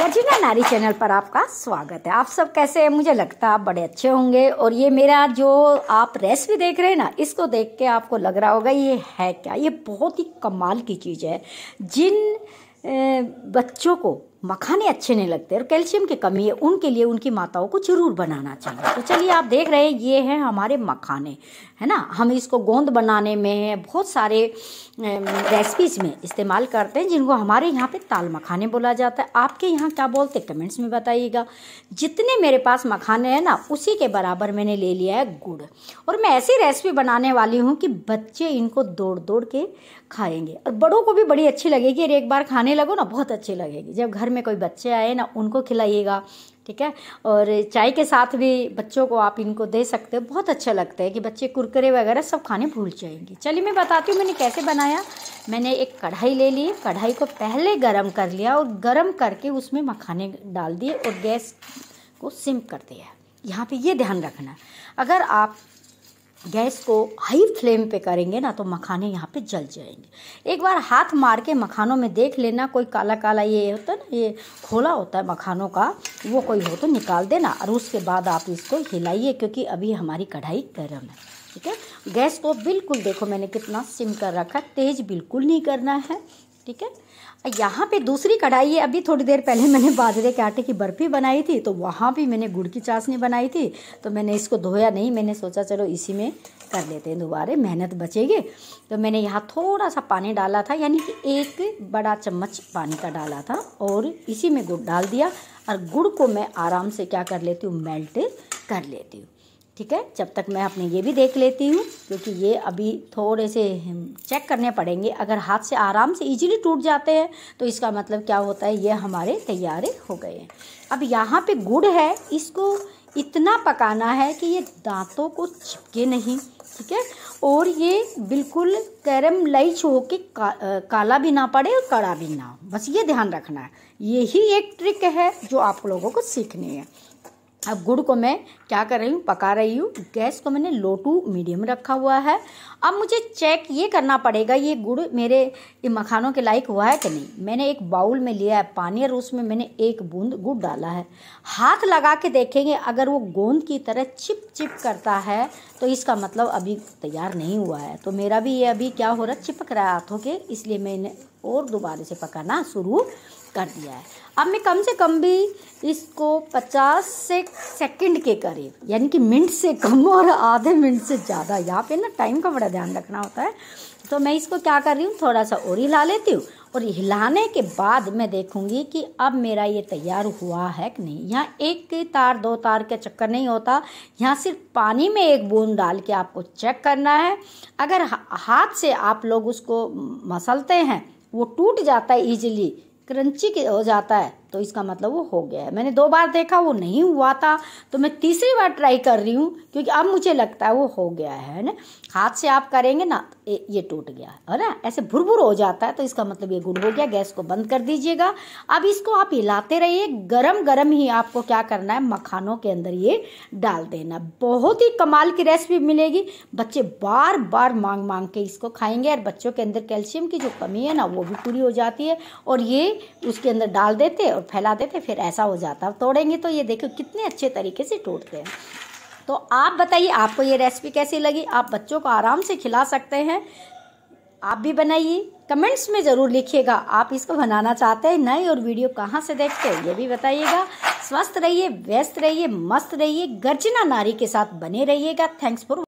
रजीना नारी चैनल पर आपका स्वागत है आप सब कैसे हैं मुझे लगता है आप बड़े अच्छे होंगे और ये मेरा जो आप रेसिपी देख रहे हैं ना इसको देख के आपको लग रहा होगा ये है क्या ये बहुत ही कमाल की चीज़ है जिन बच्चों को मखाने अच्छे नहीं लगते और कैल्शियम की कमी है उनके लिए उनकी माताओं को जरूर बनाना चाहिए तो चलिए आप देख रहे हैं ये हैं हमारे मखाने है ना हम इसको गोंद बनाने में बहुत सारे रेसिपीज में इस्तेमाल करते हैं जिनको हमारे यहाँ पे ताल मखाने बोला जाता है आपके यहाँ क्या बोलते कमेंट्स में बताइएगा जितने मेरे पास मखाने हैं ना उसी के बराबर मैंने ले लिया है गुड़ और मैं ऐसी रेसिपी बनाने वाली हूँ कि बच्चे इनको दौड़ दौड़ के खाएंगे और बड़ों को भी बड़ी अच्छी लगेगी और एक बार खाने लगो ना बहुत अच्छी लगेगी जब घर में कोई बच्चे आए ना उनको खिलाइएगा ठीक है और चाय के साथ भी बच्चों को आप इनको दे सकते हो बहुत अच्छा लगता है कि बच्चे कुरकुरे वगैरह सब खाने भूल जाएंगे चलिए मैं बताती हूँ मैंने कैसे बनाया मैंने एक कढ़ाई ले ली कढ़ाई को पहले गर्म कर लिया और गर्म करके उसमें मखाने डाल दिए और गैस को सिम कर दिया यहाँ पे ये ध्यान रखना अगर आप गैस को हाई फ्लेम पे करेंगे ना तो मखाने यहाँ पे जल जाएंगे एक बार हाथ मार के मखानों में देख लेना कोई काला काला ये होता है ना ये खोला होता है मखानों का वो कोई हो तो निकाल देना और उसके बाद आप इसको हिलाइए क्योंकि अभी हमारी कढ़ाई गर्म है ठीक है गैस को बिल्कुल देखो मैंने कितना सिम कर रखा तेज़ बिल्कुल नहीं करना है ठीक है यहाँ पे दूसरी कढ़ाई है अभी थोड़ी देर पहले मैंने बाजरे के आटे की बर्फ़ी बनाई थी तो वहाँ भी मैंने गुड़ की चाशनी बनाई थी तो मैंने इसको धोया नहीं मैंने सोचा चलो इसी में कर लेते हैं दोबारे मेहनत बचेगी तो मैंने यहाँ थोड़ा सा पानी डाला था यानी कि एक बड़ा चम्मच पानी का डाला था और इसी में गुड़ डाल दिया और गुड़ को मैं आराम से क्या कर लेती हूँ मेल्ट कर लेती हूँ ठीक है जब तक मैं अपने ये भी देख लेती हूँ क्योंकि ये अभी थोड़े से चेक हम्म, करने पड़ेंगे अगर हाथ से आराम से इजीली टूट जाते हैं तो इसका मतलब क्या होता है ये हमारे तैयार हो गए हैं अब यहाँ पे गुड़ है इसको इतना पकाना है कि ये दांतों को चिपके नहीं ठीक है और ये बिल्कुल लाइच हो के का, काला भी ना पड़े और कड़ा भी ना हो बस ये ध्यान रखना है यही एक ट्रिक है जो आप लोगों को सीखनी है अब गुड़ को मैं क्या कर रही हूँ पका रही हूँ गैस को मैंने लो टू मीडियम रखा हुआ है अब मुझे चेक ये करना पड़ेगा ये गुड़ मेरे ये मखानों के लायक हुआ है कि नहीं मैंने एक बाउल में लिया है पानी और उसमें मैंने एक बूंद गुड़ डाला है हाथ लगा के देखेंगे अगर वो गोंद की तरह चिप चिप करता है तो इसका मतलब अभी तैयार नहीं हुआ है तो मेरा भी ये अभी क्या हो रहा है चिपक रहा है हाथों के इसलिए मैंने और दोबारा से पकाना शुरू कर दिया है अब मैं कम से कम भी इसको 50 से सेकंड के करीब यानी कि मिनट से कम और आधे मिनट से ज़्यादा यहाँ पे ना टाइम का बड़ा ध्यान रखना होता है तो मैं इसको क्या कर रही हूँ थोड़ा सा और हिला लेती हूँ और हिलाने के बाद मैं देखूँगी कि अब मेरा ये तैयार हुआ है कि नहीं यहाँ एक तार दो तार के चक्कर नहीं होता यहाँ सिर्फ पानी में एक बूंद डाल के आपको चेक करना है अगर हाथ से आप लोग उसको मसलते हैं वो टूट जाता है ईजिली क्रंची हो जाता है तो इसका मतलब वो हो गया है मैंने दो बार देखा वो नहीं हुआ था तो मैं तीसरी बार ट्राई कर रही हूँ क्योंकि अब मुझे लगता है वो हो गया है ना हाथ से आप करेंगे ना ये टूट गया है ना ऐसे भुर भुर हो जाता है तो इसका मतलब ये गुड़ हो गया गैस को बंद कर दीजिएगा अब इसको आप हिलाते रहिए गरम गरम ही आपको क्या करना है मखानों के अंदर ये डाल देना बहुत ही कमाल की रेसिपी मिलेगी बच्चे बार बार मांग मांग के इसको खाएंगे और बच्चों के अंदर कैल्शियम की जो कमी है ना वो भी पूरी हो जाती है और ये उसके अंदर डाल देते हैं फैला देते फिर ऐसा हो जाता तोड़ेंगे तो ये देखो कितने अच्छे तरीके से टूटते हैं तो आप बताइए आपको ये रेसिपी कैसी लगी आप बच्चों को आराम से खिला सकते हैं आप भी बनाइए कमेंट्स में ज़रूर लिखिएगा आप इसको बनाना चाहते हैं नए और वीडियो कहाँ से देखते हैं ये भी बताइएगा स्वस्थ रहिए व्यस्त रहिए मस्त रहिए गर्जना नारी के साथ बने रहिएगा थैंक्स फॉर